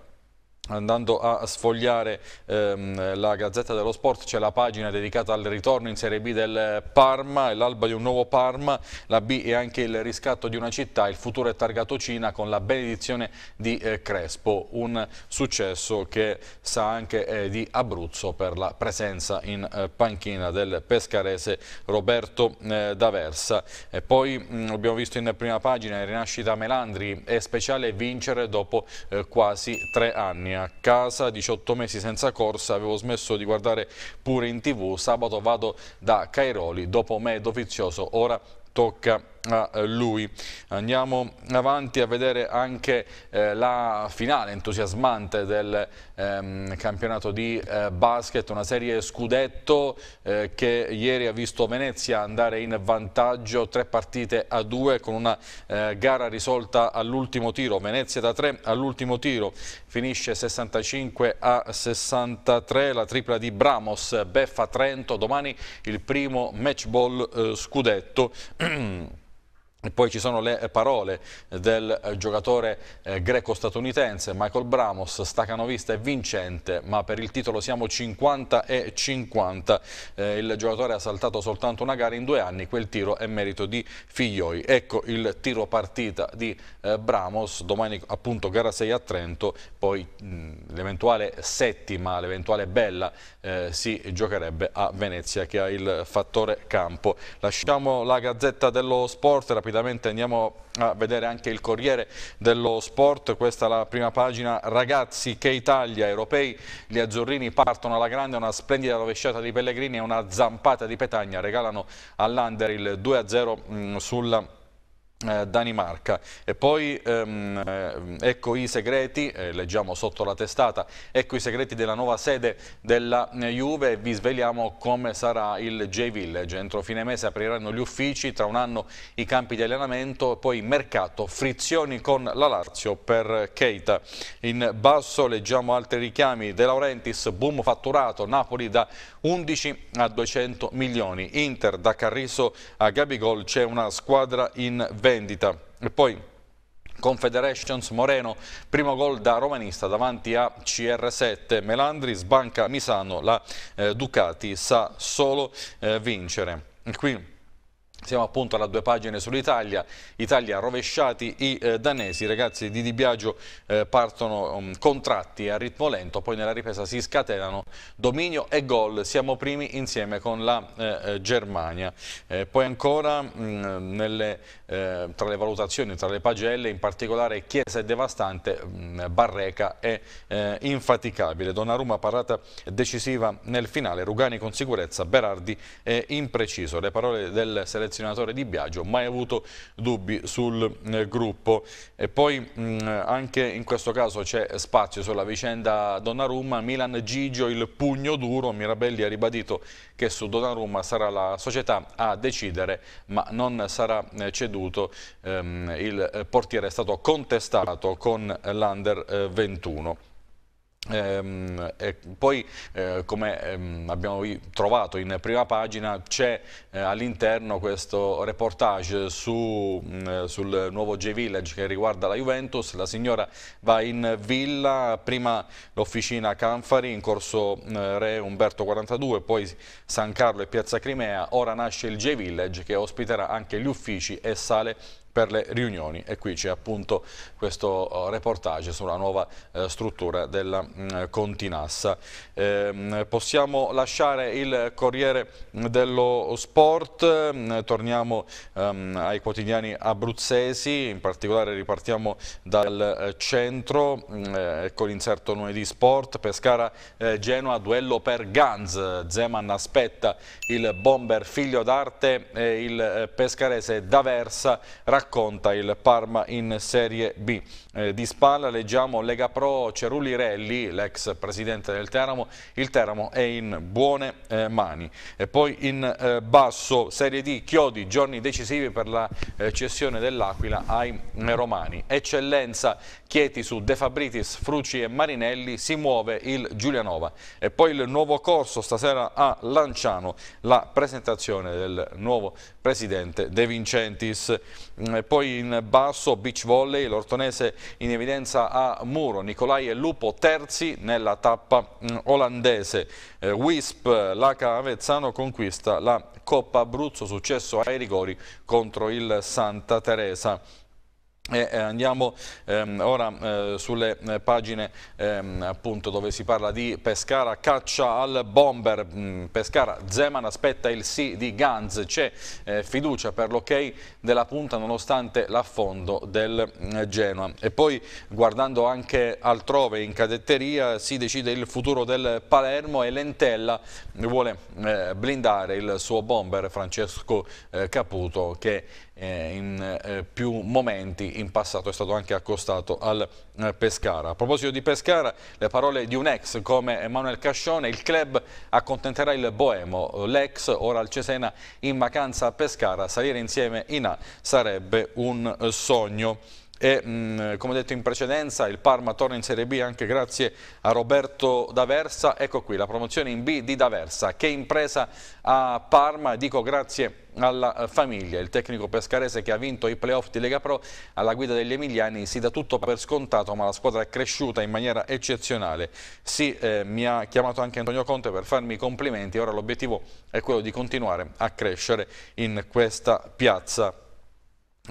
Andando a sfogliare ehm, la Gazzetta dello Sport c'è la pagina dedicata al ritorno in Serie B del Parma, l'alba di un nuovo Parma, la B è anche il riscatto di una città, il futuro è targato Cina con la benedizione di eh, Crespo, un successo che sa anche eh, di Abruzzo per la presenza in eh, panchina del pescarese Roberto eh, D'Aversa. poi mh, mm, abbiamo visto in prima pagina Rinascita Melandri, è speciale vincere dopo eh, quasi tre anni a casa, 18 mesi senza corsa, avevo smesso di guardare pure in tv, sabato vado da Cairoli, dopo me Dovizioso, ora tocca a a eh, lui. Andiamo avanti a vedere anche eh, la finale entusiasmante del ehm, campionato di eh, basket, una serie scudetto eh, che ieri ha visto Venezia andare in vantaggio tre partite a due con una eh, gara risolta all'ultimo tiro. Venezia da tre all'ultimo tiro finisce 65 a 63, la tripla di Bramos, Beffa Trento, domani il primo match ball eh, scudetto. (clears throat) poi ci sono le parole del eh, giocatore eh, greco-statunitense Michael Bramos, stacanovista e vincente, ma per il titolo siamo 50 e 50. Eh, il giocatore ha saltato soltanto una gara in due anni, quel tiro è merito di Figlioi. Ecco il tiro partita di Bramos, domani appunto gara 6 a Trento, poi l'eventuale settima, l'eventuale bella eh, si giocherebbe a Venezia che ha il fattore campo. Lasciamo la gazzetta dello sport rapidamente rapidamente andiamo a vedere anche il Corriere dello Sport, questa è la prima pagina, ragazzi che Italia, europei, gli azzurrini partono alla grande, una splendida rovesciata di Pellegrini e una zampata di Petagna, regalano all'Under il 2-0 mm, sulla eh, Danimarca. E poi ehm, eh, ecco i segreti, eh, leggiamo sotto la testata, ecco i segreti della nuova sede della eh, Juve vi sveliamo come sarà il J-Village. Entro fine mese apriranno gli uffici, tra un anno i campi di allenamento, poi mercato, frizioni con la Lazio per Keita. In basso leggiamo altri richiami, De Laurentiis, boom fatturato, Napoli da 11 a 200 milioni, Inter da Carriso a Gabigol c'è una squadra in 20 vendita. E poi Confederations Moreno, primo gol da romanista davanti a CR7, Melandri sbanca Misano, la eh, Ducati sa solo eh, vincere. E qui siamo appunto alla due pagine sull'Italia, Italia rovesciati i eh, danesi, i ragazzi di Di Biagio eh, partono um, contratti a ritmo lento, poi nella ripresa si scatenano dominio e gol, siamo primi insieme con la eh, eh Germania. Eh, poi ancora mh, mm, nelle, eh, tra le valutazioni, tra le pagelle, in particolare Chiesa è devastante, mh, mm, Barreca è infaticabile. Donnarumma parata decisiva nel finale, Rugani con sicurezza, Berardi è impreciso. Le parole del selezionatore selezionatore di Biagio mai avuto dubbi sul eh, gruppo. E poi mh, anche in questo caso c'è spazio sulla vicenda Donnarumma, Milan Gigio il pugno duro, Mirabelli ha ribadito che su Donnarumma sarà la società a decidere ma non sarà eh, ceduto, ehm, il eh, portiere è stato contestato con l'Under 21. Eh, Ehm, e poi eh, come ehm, abbiamo trovato in prima pagina c'è eh, all'interno questo reportage su, mh, mm, sul nuovo J-Village che riguarda la Juventus, la signora va in villa, prima l'officina Canfari in corso mh, mm, Re Umberto 42, poi San Carlo e Piazza Crimea, ora nasce il J-Village che ospiterà anche gli uffici e sale per le riunioni e qui c'è appunto questo eh, reportage sulla nuova eh, struttura della mh, mm, Continassa. Eh, possiamo lasciare il Corriere dello Sport, mm, torniamo ehm, ai quotidiani abruzzesi, in particolare ripartiamo dal eh, centro mm, eh, con l'inserto lunedì Sport, Pescara eh, Genoa, duello per Ganz, Zeman aspetta il bomber figlio d'arte e il pescarese D'Aversa racconta racconta il Parma in Serie B eh, di spalla leggiamo Lega Pro Cerulli Relli, l'ex presidente del Teramo, il Teramo è in buone eh, mani. E poi in eh, basso Serie D, Chiodi, giorni decisivi per la eh, cessione dell'Aquila ai eh, Romani. Eccellenza Chieti su De Fabritis, Fruci e Marinelli si muove il Giulianova. E poi il nuovo corso stasera a Lanciano, la presentazione del nuovo presidente De Vincentis. Mm, e poi in basso Beach Volley, l'ortonese in evidenza a Muro, Nicolai e Lupo terzi nella tappa mm, olandese. Eh, Wisp, l'Aca Avezzano conquista la Coppa Abruzzo, successo ai rigori contro il Santa Teresa. E eh, andiamo ehm, ora eh, sulle eh, pagine ehm, appunto, dove si parla di Pescara, caccia al bomber, mm, Pescara, Zeman aspetta il sì di Ganz, c'è eh, fiducia per l'ok della punta nonostante l'affondo del eh, Genoa. E poi guardando anche altrove in cadetteria si decide il futuro del Palermo e Lentella vuole eh, blindare il suo bomber Francesco Caputo che eh, in eh, più momenti in passato è stato anche accostato al eh, Pescara. A proposito di Pescara, le parole di un ex come Emanuele Cascione, il club accontenterà il Boemo, l'ex ora al Cesena in vacanza a Pescara, salire insieme in A sarebbe un sogno e mh, mm, come detto in precedenza il Parma torna in Serie B anche grazie a Roberto D'Aversa, ecco qui la promozione in B di D'Aversa, che impresa a Parma, dico grazie alla eh, famiglia. Il tecnico pescarese che ha vinto i playoff di Lega Pro alla guida degli Emiliani si dà tutto per scontato ma la squadra è cresciuta in maniera eccezionale. Sì, eh, mi ha chiamato anche Antonio Conte per farmi i complimenti, ora l'obiettivo è quello di continuare a crescere in questa piazza.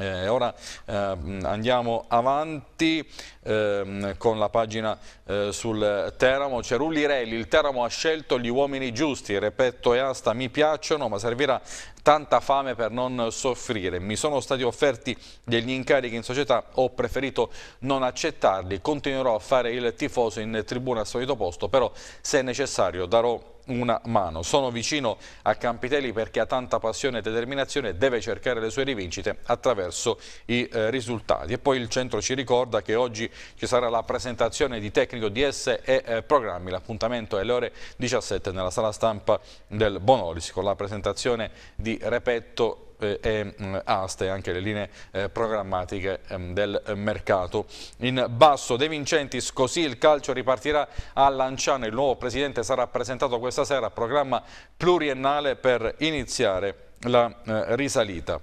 Eh, ora eh, andiamo avanti eh, con la pagina eh, sul Teramo. C'è Relli, il Teramo ha scelto gli uomini giusti, Repetto e Asta mi piacciono ma servirà tanta fame per non soffrire. Mi sono stati offerti degli incarichi in società, ho preferito non accettarli, continuerò a fare il tifoso in tribuna al solito posto, però se necessario darò una mano. Sono vicino a Campitelli perché ha tanta passione e determinazione e deve cercare le sue rivincite attraverso i eh, risultati. E poi il centro ci ricorda che oggi ci sarà la presentazione di tecnico DS e eh, programmi. L'appuntamento è alle ore 17 nella sala stampa del Bonolis con la presentazione di Repetto eh, e mm, aste, anche le linee eh, programmatiche ehm, del mercato. In basso De Vincentis, così il calcio ripartirà a Lanciano, il nuovo presidente sarà presentato questa sera, programma pluriennale per iniziare la eh, risalita.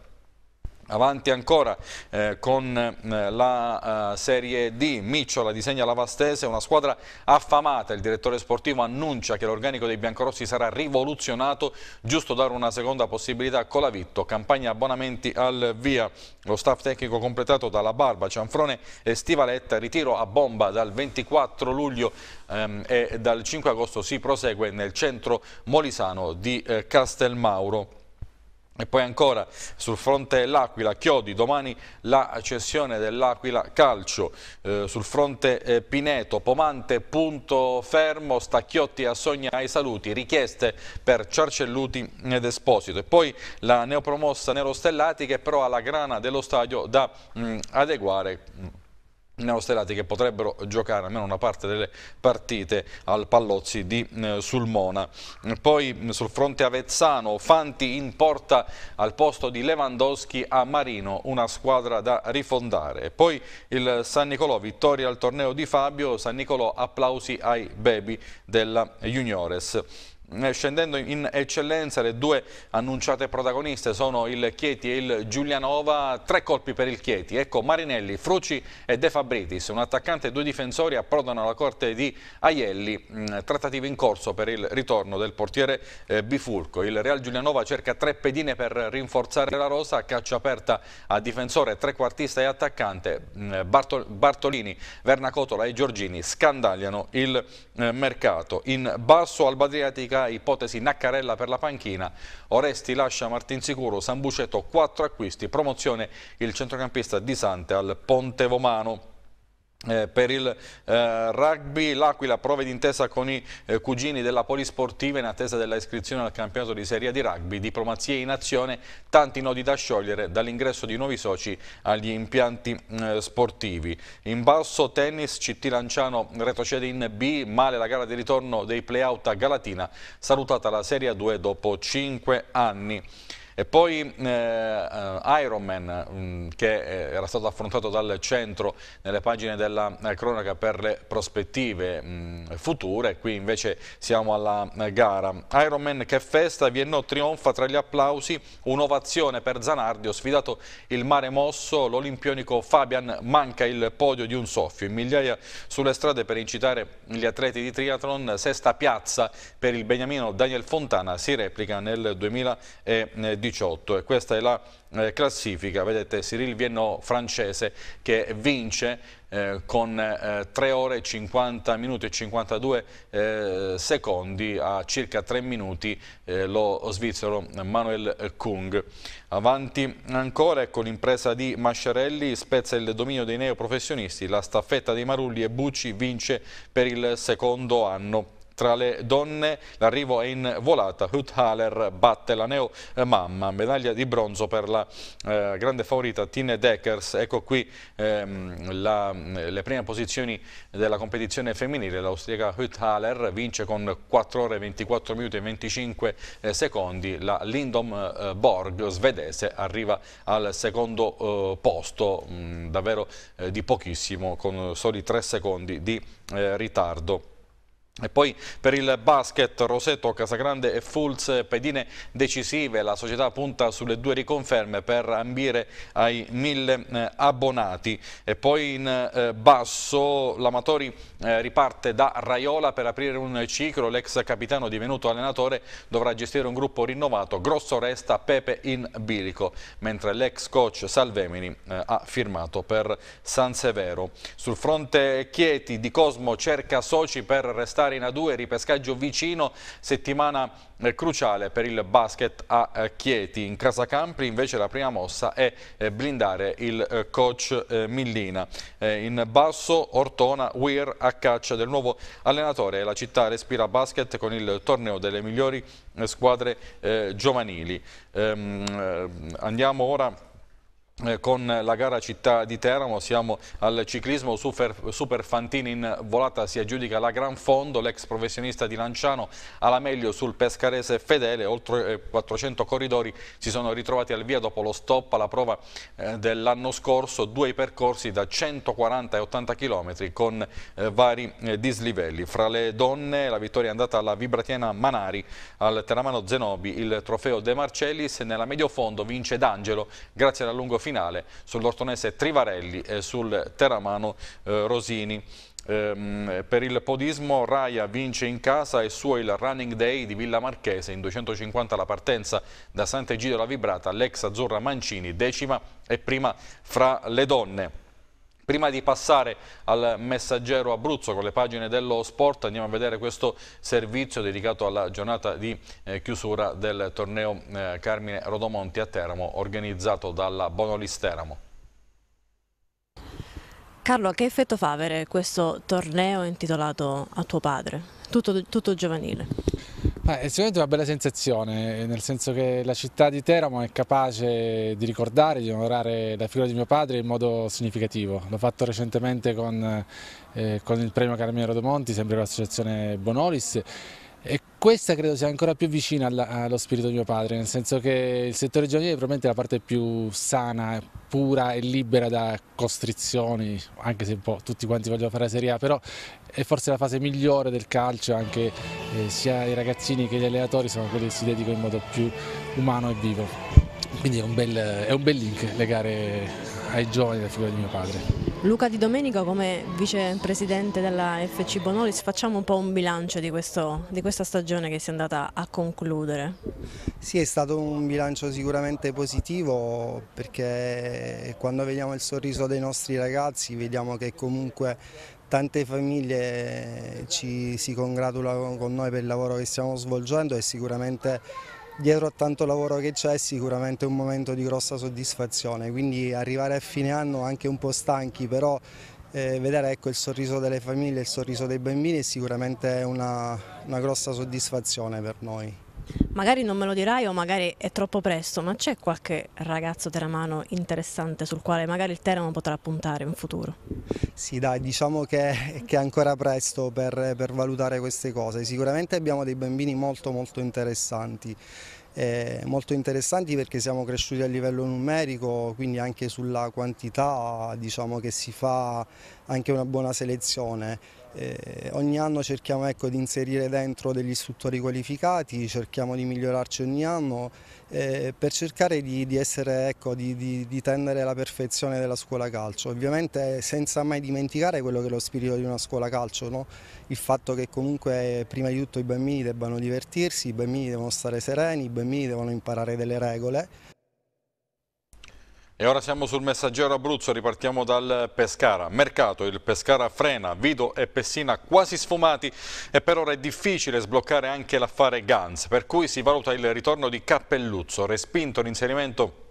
Avanti ancora eh, con eh, la eh, Serie D, Micciola disegna la Vastese, una squadra affamata, il direttore sportivo annuncia che l'organico dei biancorossi sarà rivoluzionato, giusto dare una seconda possibilità a Colavitto, campagna abbonamenti al via, lo staff tecnico completato dalla Barba, Cianfrone e Stivaletta, ritiro a bomba dal 24 luglio ehm, e dal 5 agosto si prosegue nel centro molisano di eh, Castelmauro. E poi ancora sul fronte L'Aquila, Chiodi, domani la cessione dell'Aquila Calcio, eh, sul fronte eh, Pineto, Pomante, punto fermo, Stacchiotti a Sogna ai saluti, richieste per Ciarcelluti ed Esposito. E poi la neopromossa Nero Stellati che però ha la grana dello stadio da mh, adeguare neostellati che potrebbero giocare almeno una parte delle partite al Pallozzi di eh, Sulmona. Poi mm, sul fronte Avezzano, Fanti in porta al posto di Lewandowski a Marino, una squadra da rifondare. Poi il San Nicolò, vittoria al torneo di Fabio, San Nicolò applausi ai baby della Juniores. Eh, scendendo in eccellenza le due annunciate protagoniste sono il Chieti e il Giulianova, tre colpi per il Chieti, ecco Marinelli, Fruci e De Fabritis, un attaccante e due difensori approdano alla corte di Aielli, mm, trattativo in corso per il ritorno del portiere eh, Bifulco, il Real Giulianova cerca tre pedine per rinforzare la rosa, caccia aperta a difensore, trequartista e attaccante, mm, Bartolini, Vernacotola e Giorgini scandagliano il eh, mercato, in basso al Albadriatica Luca, ipotesi Naccarella per la panchina, Oresti lascia Martinsicuro, Sambuceto 4 acquisti, promozione il centrocampista di Sante al Ponte Vomano. Eh, per il eh, rugby l'Aquila prove d'intesa con i eh, cugini della Polisportiva in attesa della iscrizione al campionato di Serie di rugby, diplomazie in azione, tanti nodi da sciogliere dall'ingresso di nuovi soci agli impianti mm, eh, sportivi. In basso tennis CT Lanciano retrocede in B, male la gara di ritorno dei playout a Galatina, salutata la Serie 2 dopo 5 anni. E poi eh, eh Ironman, mh, mm, che eh, era stato affrontato dal centro nelle pagine della eh, cronaca per le prospettive mh, mm, future, qui invece siamo alla gara. Ironman che festa, Viennò trionfa tra gli applausi, un'ovazione per Zanardi, ho sfidato il mare mosso, l'olimpionico Fabian manca il podio di un soffio, in migliaia sulle strade per incitare gli atleti di triathlon, sesta piazza per il beniamino Daniel Fontana si replica nel 2019. 18 e questa è la eh, classifica, vedete Cyril Viennot francese che vince eh, con eh, 3 ore 50 minuti e 52 eh, secondi a circa 3 minuti eh, lo svizzero Manuel Kung. Avanti ancora con ecco, l'impresa di Masciarelli spezza il dominio dei neoprofessionisti, la staffetta dei Marulli e Bucci vince per il secondo anno tra le donne l'arrivo è in volata, Ruth batte la neo eh, mamma, medaglia di bronzo per la eh, grande favorita Tine Deckers, ecco qui ehm, la, mm, le prime posizioni della competizione femminile, l'austriaca Ruth vince con 4 ore 24 minuti e 25 eh, secondi, la Lindom eh, Borg svedese arriva al secondo eh, posto, mh, mm, davvero eh, di pochissimo, con soli 3 secondi di ritardo. E poi per il basket Roseto, Casagrande e Fulz pedine decisive, la società punta sulle due riconferme per ambire ai mille eh, abbonati e poi in eh, basso l'Amatori eh, riparte da Raiola per aprire un ciclo, l'ex capitano divenuto allenatore dovrà gestire un gruppo rinnovato, Grosso resta Pepe in bilico, mentre l'ex coach Salvemini eh, ha firmato per San Severo. Sul fronte Chieti di Cosmo cerca soci per restare Arena 2, ripescaggio vicino, settimana eh, cruciale per il basket a eh, Chieti. In Casa Campri invece la prima mossa è eh, blindare il coach Millina. In basso Ortona Weir a caccia del nuovo allenatore. La città respira basket con il torneo delle migliori squadre giovanili. Ehm, andiamo ora eh, con la gara città di Teramo, siamo al ciclismo Super, Super Fantini in volata si aggiudica la Gran Fondo, l'ex professionista di Lanciano alla meglio sul pescarese Fedele, oltre 400 eh, corridori si sono ritrovati al via dopo lo stop alla prova eh, dell'anno scorso, due percorsi da 140 e 80 km con vari dislivelli. Fra le donne la vittoria è andata alla Vibratiena Manari, al Teramano Zenobi il trofeo De Marcellis, nella medio fondo vince D'Angelo grazie alla lungo finale sull'Ortonese Trivarelli e sul Teramano eh, Rosini. Ehm, per il podismo Raia vince in casa e suo il running day di Villa Marchese in 250 la partenza da Sant'Egidio alla Vibrata l'ex Azzurra Mancini decima e prima fra le donne. Prima di passare al messaggero Abruzzo con le pagine dello sport andiamo a vedere questo servizio dedicato alla giornata di eh, chiusura del torneo eh, Carmine Rodomonti a Teramo organizzato dalla Bonolis Teramo. Carlo, che effetto fa avere questo torneo intitolato a tuo padre? Tutto, tutto giovanile. Beh, è sicuramente una bella sensazione, nel senso che la città di Teramo è capace di ricordare, di onorare la figura di mio padre in modo significativo. L'ho fatto recentemente con, eh, con il premio Carmine Rodomonti, sempre con l'associazione Bonolis e questa credo sia ancora più vicina allo spirito di mio padre, nel senso che il settore giovanile è probabilmente la parte più sana, pura e libera da costrizioni, anche se un po' tutti quanti vogliono fare la Serie A, però è forse la fase migliore del calcio, anche eh, sia i ragazzini che gli allenatori sono quelli che si dedicano in modo più umano e vivo. Quindi è un bel, è un bel link le gare ai giovani la figura di mio padre. Luca Di Domenico come vicepresidente della FC Bonolis facciamo un po' un bilancio di, questo, di, questa stagione che si è andata a concludere. Sì è stato un bilancio sicuramente positivo perché quando vediamo il sorriso dei nostri ragazzi vediamo che comunque tante famiglie ci si congratulano con noi per il lavoro che stiamo svolgendo e sicuramente dietro a tanto lavoro che c'è è sicuramente un momento di grossa soddisfazione, quindi arrivare a fine anno anche un po' stanchi, però eh, vedere ecco, il sorriso delle famiglie, il sorriso dei bambini è sicuramente una, una grossa soddisfazione per noi. Magari non me lo dirai o magari è troppo presto, ma c'è qualche ragazzo teramano interessante sul quale magari il Teramo potrà puntare in futuro? Sì dai, diciamo che, che è ancora presto per, per valutare queste cose. Sicuramente abbiamo dei bambini molto molto interessanti eh, molto interessanti perché siamo cresciuti a livello numerico, quindi anche sulla quantità diciamo che si fa anche una buona selezione. Eh, ogni anno cerchiamo ecco, di inserire dentro degli istruttori qualificati, cerchiamo di migliorarci ogni anno eh, per cercare di, di, essere, ecco, di, di, di tendere alla perfezione della scuola calcio, ovviamente senza mai dimenticare quello che è lo spirito di una scuola calcio, no? il fatto che comunque prima di tutto i bambini debbano divertirsi, i bambini devono stare sereni, i bambini devono imparare delle regole e ora siamo sul messaggero Abruzzo, ripartiamo dal Pescara. Mercato, il Pescara frena, Vido e Pessina quasi sfumati e per ora è difficile sbloccare anche l'affare Gans, per cui si valuta il ritorno di Cappelluzzo, respinto l'inserimento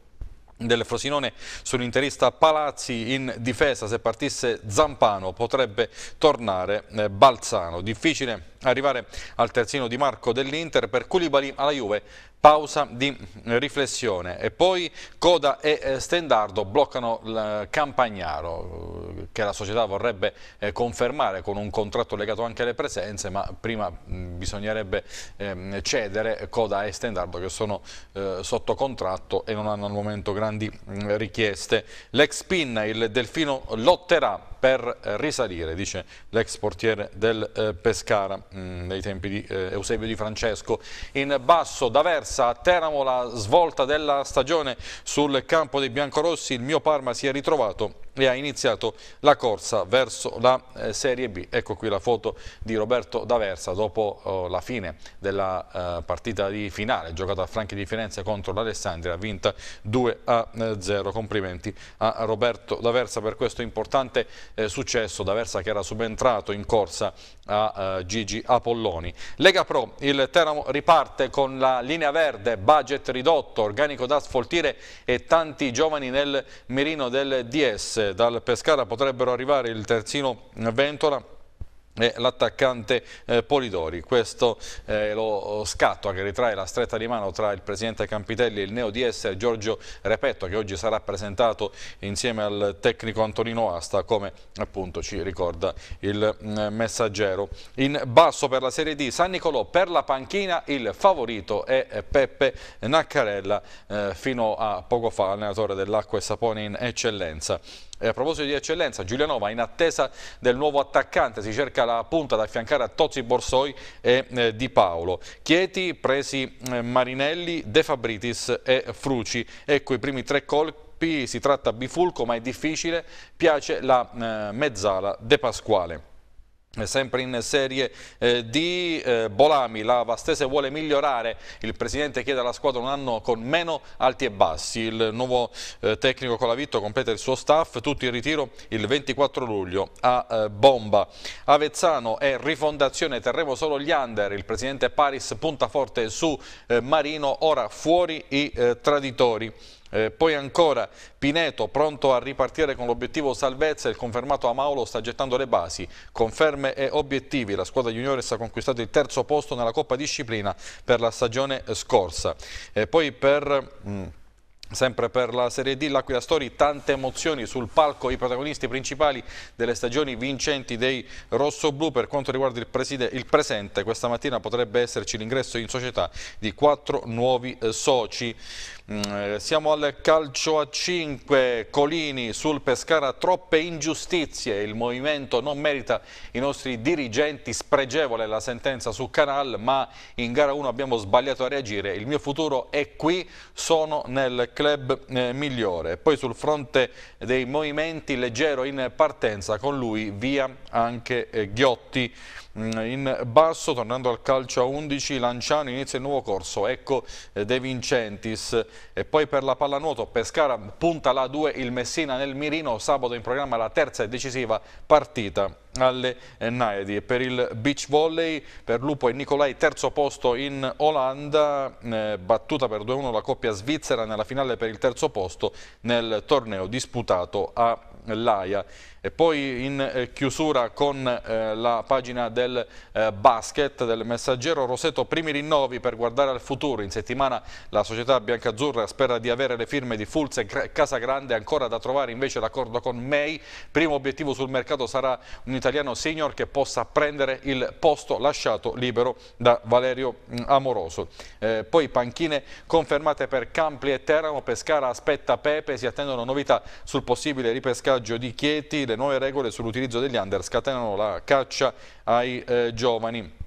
del Frosinone sull'interista Palazzi in difesa se partisse Zampano potrebbe tornare eh, Balzano difficile arrivare al terzino di Marco dell'Inter per Culibali alla Juve pausa di eh, riflessione e poi Coda e eh, Stendardo bloccano il Campagnaro che la società vorrebbe eh, confermare con un contratto legato anche alle presenze, ma prima mm, bisognerebbe ehm, cedere Coda e Stendardo che sono eh, sotto contratto e non hanno al momento grandi mm, richieste. L'ex PIN, il Delfino, lotterà per eh, risalire, dice l'ex portiere del Pescara nei mm, tempi di Eusebio Di Francesco. In basso da Versa a Teramo la svolta della stagione sul campo dei biancorossi, il mio Parma si è ritrovato e ha iniziato la corsa verso la eh, Serie B. Ecco qui la foto di Roberto D'Aversa dopo oh, la fine della eh, partita di finale giocata a Franchi di Firenze contro l'Alessandria, vinta 2 a 0. Complimenti a Roberto D'Aversa per questo importante eh, successo. D'Aversa che era subentrato in corsa a eh, Gigi Apolloni. Lega Pro, il Teramo riparte con la linea verde, budget ridotto, organico da sfoltire e tanti giovani nel mirino del DS dal Pescara potrebbero arrivare il terzino Ventola e l'attaccante eh, Polidori. Questo è eh, lo scatto che ritrae la stretta di mano tra il presidente Campitelli e il neo DS Giorgio Repetto che oggi sarà presentato insieme al tecnico Antonino Asta come appunto ci ricorda il mh, mm, messaggero. In basso per la Serie D San Nicolò per la panchina il favorito è Peppe Naccarella eh, fino a poco fa allenatore dell'acqua e sapone in eccellenza. E a proposito di eccellenza, Giulianova in attesa del nuovo attaccante, si cerca la punta da affiancare a Tozzi Borsoi e eh, Di Paolo. Chieti, presi eh, Marinelli, De Fabritis e Fruci. Ecco i primi tre colpi, si tratta bifulco ma è difficile, piace la eh, mezzala De Pasquale. Sempre in Serie eh, D, eh, Bolami, la Vastese vuole migliorare, il presidente chiede alla squadra un anno con meno alti e bassi, il nuovo eh, tecnico Colavitto completa il suo staff, tutti in ritiro il 24 luglio a eh, Bomba. Avezzano e rifondazione, terremo solo gli under, il presidente Paris punta forte su eh, Marino, ora fuori i eh, traditori. Eh, poi ancora Pineto pronto a ripartire con l'obiettivo salvezza, il confermato Amaulo sta gettando le basi, conferme e obiettivi, la squadra juniores ha conquistato il terzo posto nella Coppa Disciplina per la stagione scorsa. Eh, poi per... Mh, mm, Sempre per la Serie D, l'Aquila Story, tante emozioni sul palco, i protagonisti principali delle stagioni vincenti dei rossoblù. Per quanto riguarda il, il, presente, questa mattina potrebbe esserci l'ingresso in società di quattro nuovi eh, soci. Mm, eh, siamo al calcio a 5, Colini sul Pescara, troppe ingiustizie, il movimento non merita i nostri dirigenti, spregevole la sentenza su Canal, ma in gara 1 abbiamo sbagliato a reagire, il mio futuro è qui, sono nel club eh, migliore. Poi sul fronte dei movimenti leggero in partenza, con lui via anche eh, Ghiotti. Mm, in basso, tornando al calcio a 11, Lanciano inizia il nuovo corso, ecco eh, De Vincentis e poi per la pallanuoto Pescara punta la 2 il Messina nel mirino, sabato in programma la terza e decisiva partita alle Naedi. Per il beach volley, per Lupo e Nicolai terzo posto in Olanda, eh, battuta per 2-1 la coppia svizzera nella finale per il terzo posto nel torneo disputato a Laia. E poi in eh, chiusura con eh, la pagina del eh, basket del messaggero Roseto primi rinnovi per guardare al futuro. In settimana la società biancazzurra spera di avere le firme di Fulz e Casagrande ancora da trovare invece l'accordo con May. Primo obiettivo sul mercato sarà un italiano senior che possa prendere il posto lasciato libero da Valerio mm, Amoroso. poi panchine confermate per Campli e Teramo, Pescara aspetta Pepe, si attendono novità sul possibile ripescaggio di Chieti, le nuove regole sull'utilizzo degli under scatenano la caccia ai eh, giovani.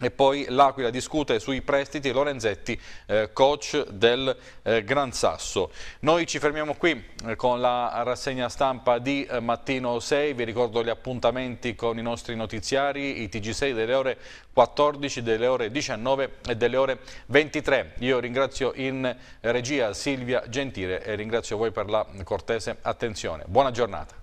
E poi l'Aquila discute sui prestiti e Lorenzetti, eh, coach del eh, Gran Sasso. Noi ci fermiamo qui eh, con la rassegna stampa di eh, mattino 6. Vi ricordo gli appuntamenti con i nostri notiziari, i TG6 delle ore 14, delle ore 19 e delle ore 23. Io ringrazio in regia Silvia Gentile e ringrazio voi per la cortese attenzione. Buona giornata.